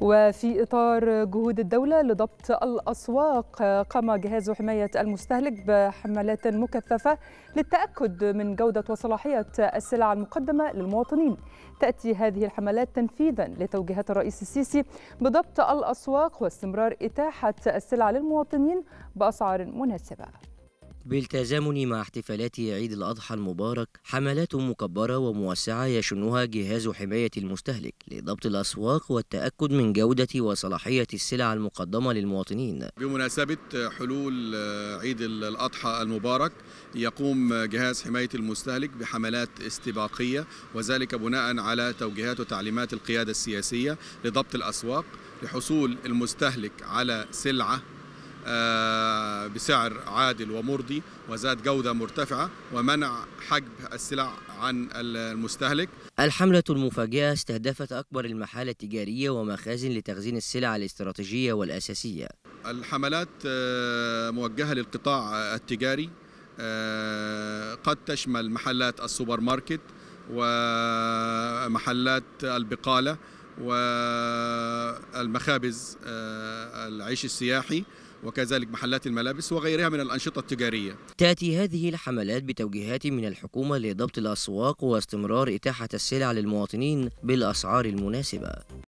وفي إطار جهود الدولة لضبط الأسواق قام جهاز حماية المستهلك بحملات مكثفة للتأكد من جودة وصلاحية السلع المقدمة للمواطنين تأتي هذه الحملات تنفيذا لتوجيهات الرئيس السيسي بضبط الأسواق واستمرار إتاحة السلع للمواطنين بأسعار مناسبة بالتزامن مع احتفالات عيد الأضحى المبارك حملات مكبرة وموسعة يشنها جهاز حماية المستهلك لضبط الأسواق والتأكد من جودة وصلاحية السلع المقدمة للمواطنين بمناسبة حلول عيد الأضحى المبارك يقوم جهاز حماية المستهلك بحملات استباقية وذلك بناء على توجيهات وتعليمات القيادة السياسية لضبط الأسواق لحصول المستهلك على سلعة آه، بسعر عادل ومرضي وذات جودة مرتفعة ومنع حجب السلع عن المستهلك الحملة المفاجئة استهدفت أكبر المحال التجارية ومخازن لتخزين السلع الاستراتيجية والأساسية الحملات آه، موجهة للقطاع التجاري آه، قد تشمل محلات السوبر ماركت ومحلات البقالة والمخابز آه، العيش السياحي وكذلك محلات الملابس وغيرها من الأنشطة التجارية تأتي هذه الحملات بتوجيهات من الحكومة لضبط الأسواق واستمرار إتاحة السلع للمواطنين بالأسعار المناسبة